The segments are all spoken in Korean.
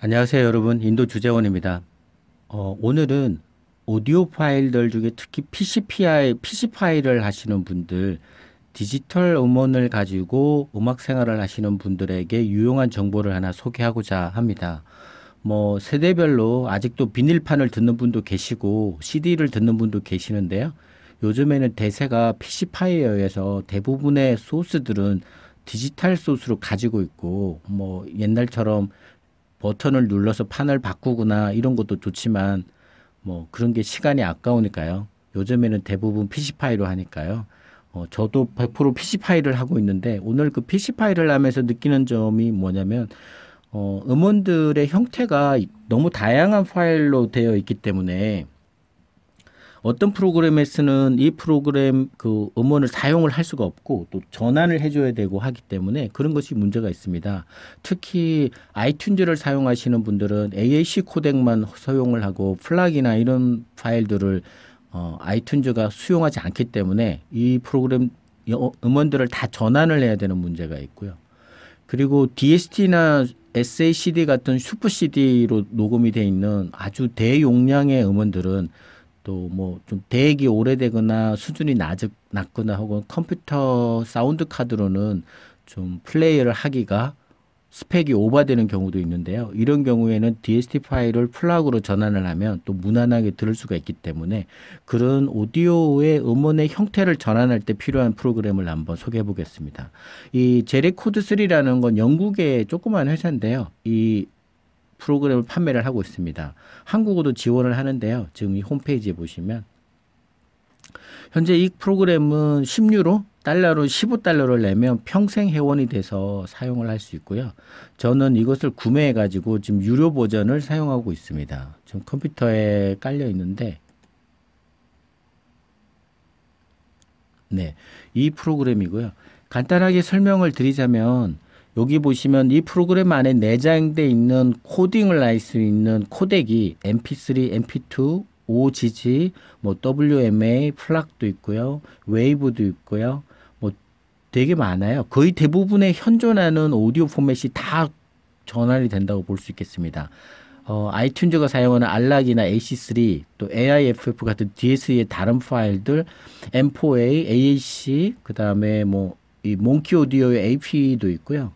안녕하세요, 여러분. 인도 주재원입니다. 어, 오늘은 오디오 파일들 중에 특히 PCPI, PC 파일을 하시는 분들, 디지털 음원을 가지고 음악 생활을 하시는 분들에게 유용한 정보를 하나 소개하고자 합니다. 뭐 세대별로 아직도 비닐판을 듣는 분도 계시고 CD를 듣는 분도 계시는데요. 요즘에는 대세가 PC 파일에 서 대부분의 소스들은 디지털 소스로 가지고 있고 뭐 옛날처럼 버튼을 눌러서 판을 바꾸거나 이런 것도 좋지만 뭐 그런 게 시간이 아까우니까요. 요즘에는 대부분 PC 파일로 하니까요. 어, 저도 100% PC 파일을 하고 있는데 오늘 그 PC 파일을 하면서 느끼는 점이 뭐냐면 어, 음원들의 형태가 너무 다양한 파일로 되어 있기 때문에 어떤 프로그램에서는 이 프로그램 그 음원을 사용을 할 수가 없고 또 전환을 해줘야 되고 하기 때문에 그런 것이 문제가 있습니다. 특히 아이튠즈를 사용하시는 분들은 AAC 코덱만 사용을 하고 플락이나 이런 파일들을 어, 아이튠즈가 수용하지 않기 때문에 이 프로그램 어, 음원들을 다 전환을 해야 되는 문제가 있고요. 그리고 DST나 SACD 같은 슈퍼 CD로 녹음이 돼 있는 아주 대용량의 음원들은 또뭐좀 대액이 오래되거나 수준이 낮, 낮거나 혹은 컴퓨터 사운드 카드로는 좀 플레이를 하기가 스펙이 오버되는 경우도 있는데요. 이런 경우에는 DST 파일을 플락으로 전환을 하면 또 무난하게 들을 수가 있기 때문에 그런 오디오의 음원의 형태를 전환할 때 필요한 프로그램을 한번 소개해 보겠습니다. 이 제레코드3라는 건 영국의 조그만 회사인데요. 이 프로그램을 판매를 하고 있습니다. 한국어도 지원을 하는데요. 지금 이 홈페이지에 보시면 현재 이 프로그램은 10유로 달러로 15달러를 내면 평생 회원이 돼서 사용을 할 수 있고요. 저는 이것을 구매해 가지고 지금 유료 버전을 사용하고 있습니다. 지금 컴퓨터에 깔려 있는데 네. 이 프로그램이고요. 간단하게 설명을 드리자면 여기 보시면 이 프로그램 안에 내장돼 있는 코딩을 할 수 있는 코덱이 mp3, mp2, OGG, 뭐 WMA, 플락도 있고요. 웨이브도 있고요. 뭐 되게 많아요. 거의 대부분의 현존하는 오디오 포맷이 다 전환이 된다고 볼 수 있겠습니다. 어, 아이튠즈가 사용하는 알락이나 AC3, 또 AIFF 같은 DSE의 다른 파일들, M4A, AAC, 그 다음에 뭐, 이 몽키 오디오의 AP도 있고요.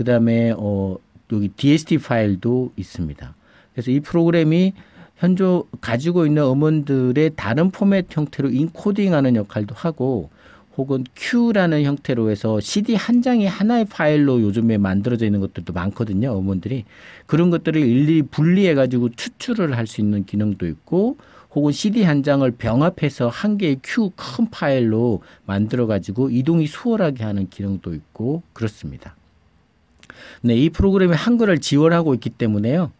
그다음에 어 여기 DST 파일도 있습니다. 그래서 이 프로그램이 현재 가지고 있는 음원들의 다른 포맷 형태로 인코딩하는 역할도 하고 혹은 Q라는 형태로 해서 CD 한 장이 하나의 파일로 요즘에 만들어져 있는 것들도 많거든요. 음원들이 그런 것들을 일일이 분리해 가지고 추출을 할 수 있는 기능도 있고 혹은 CD 한 장을 병합해서 한 개의 Q 큰 파일로 만들어 가지고 이동이 수월하게 하는 기능도 있고 그렇습니다. 네, 이 프로그램이 한글을 지원하고 있기 때문에요.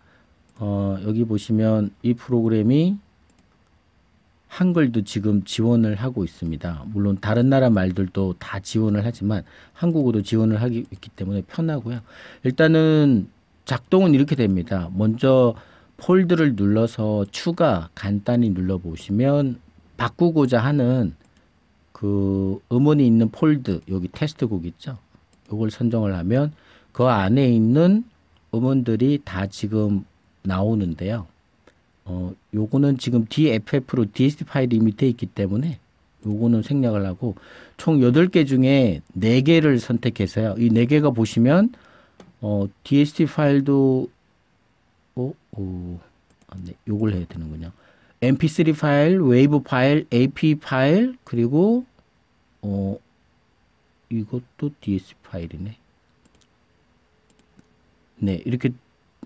어, 여기 보시면 이 프로그램이 한글도 지금 지원을 하고 있습니다. 물론 다른 나라 말들도 다 지원을 하지만 한국어도 지원을 하기 있기 때문에 편하고요. 일단은 작동은 이렇게 됩니다. 먼저 폴드를 눌러서 추가 간단히 눌러 보시면 바꾸고자 하는 그 음원이 있는 폴드 여기 테스트곡 있죠. 이걸 선정을 하면 그 안에 있는 음원들이 다 지금 나오는데요. 어, 요거는 지금 DFF로 DST 파일이 밑에 있기 때문에 요거는 생략을 하고 총여개 중에 네개를 선택해서요. 이 네개가 보시면 어, DST 파일도 오, 어, 오, 아, 네, 요걸 해야 되는군요. MP3 파일, 웨이브 파일, AP 파일, 그리고 어, 이것도 DST 파일이네. 네, 이렇게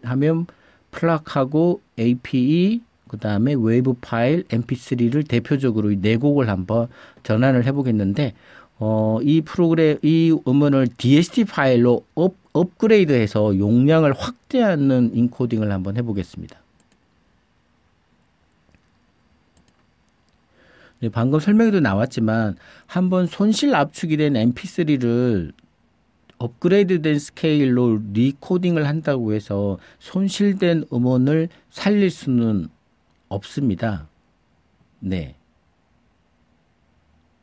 하면 플락하고 APE 그다음에 웨이브 파일 MP3를 대표적으로 이네 곡을 한번 전환을 해 보겠는데 어, 이 프로그램 이 음원을 DST 파일로 업, 업그레이드해서 용량을 확대하는 인코딩을 한번 해 보겠습니다. 네, 방금 설명에도 나왔지만 한번 손실 압축이 된 MP3를 업그레이드된 스케일로 리코딩을 한다고 해서 손실된 음원을 살릴 수는 없습니다. 네.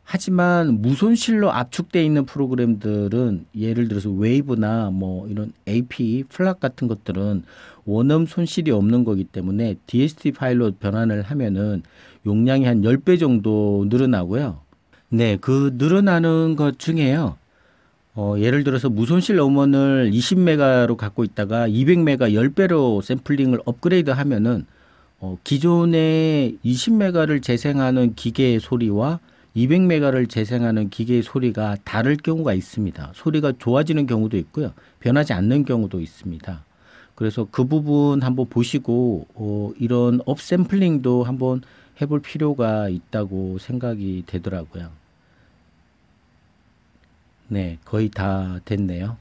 하지만 무손실로 압축되어 있는 프로그램들은 예를 들어서 웨이브나 뭐 이런 AP, 플락 같은 것들은 원음 손실이 없는 거기 때문에 DST 파일로 변환을 하면은 용량이 한 10배 정도 늘어나고요. 네, 그 늘어나는 것 중에요. 어, 예를 들어서 무손실 음원을 20메가로 갖고 있다가 200메가 10배로 샘플링을 업그레이드 하면은 어, 기존의 20메가를 재생하는 기계의 소리와 200메가를 재생하는 기계의 소리가 다를 경우가 있습니다. 소리가 좋아지는 경우도 있고요. 변하지 않는 경우도 있습니다. 그래서 그 부분 한번 보시고 어, 이런 업샘플링도 한번 해볼 필요가 있다고 생각이 되더라고요. 네, 거의 다 됐네요.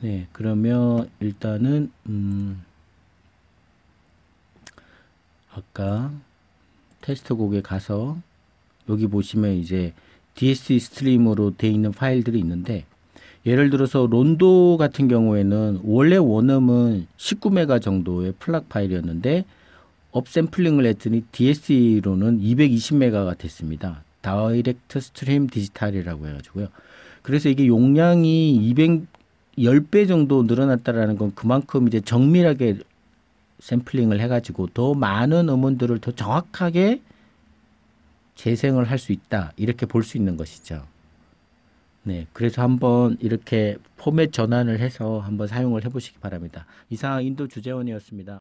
네, 그러면 일단은 음 아까 테스트 곡에 가서 여기 보시면 이제 d s c 스트림으로 돼 있는 파일들이 있는데 예를 들어서 론도 같은 경우에는 원래 원음은 19메가 정도의 플락 파일이었는데 업샘플링을 했더니 DSC로는 220메가가 됐습니다. 다이렉트 스트림 디지털이라고 해가지고요. 그래서 이게 용량이 200 10배 정도 늘어났다라는 건 그만큼 이제 정밀하게 샘플링을 해가지고 더 많은 음원들을 더 정확하게 재생을 할 수 있다 이렇게 볼 수 있는 것이죠. 네, 그래서 한번 이렇게 포맷 전환을 해서 한번 사용을 해보시기 바랍니다. 이상 인도 주재원이었습니다.